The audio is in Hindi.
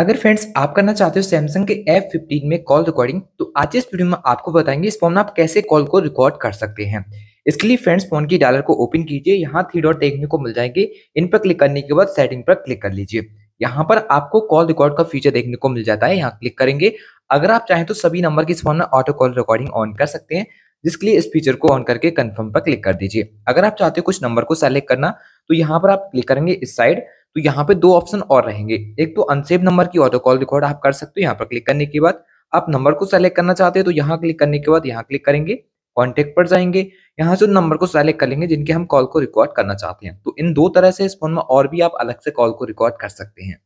अगर फ्रेंड्स आप करना चाहते हो सैमसंग के F15 में कॉल रिकॉर्डिंग तो आज इस वीडियो में आपको बताएंगे इस फोन में आप कैसे कॉल को रिकॉर्ड कर सकते हैं इसके लिए फ्रेंड्स फोन की डायलर को ओपन कीजिए यहाँ थ्री डॉट देखने को मिल जाएंगे इन पर क्लिक करने के बाद सेटिंग पर क्लिक कर लीजिए यहाँ पर आपको कॉल रिकॉर्ड का फीचर देखने को मिल जाता है यहाँ क्लिक करेंगे अगर आप चाहें तो सभी नंबर के इस फोन में ऑटो कॉल रिकॉर्डिंग ऑन कर सकते हैं जिसके लिए इस फीचर को ऑन करके कन्फर्म पर क्लिक कर दीजिए अगर आप चाहते हो कुछ नंबर को सेलेक्ट करना तो यहाँ पर आप क्लिक करेंगे इस साइड तो यहाँ पे दो ऑप्शन और रहेंगे एक तो अनसेव नंबर की ऑटो कॉल रिकॉर्ड आप कर सकते हो यहाँ पर क्लिक करने के बाद आप नंबर को सेलेक्ट करना चाहते हैं तो यहाँ क्लिक करने के बाद यहाँ क्लिक करेंगे कॉन्टेक्ट पर जाएंगे यहाँ से उन नंबर को सेलेक्ट कर लेंगे जिनके हम कॉल को रिकॉर्ड करना चाहते हैं तो इन दो तरह से इस फोन में और भी आप अलग से कॉल को रिकॉर्ड कर सकते हैं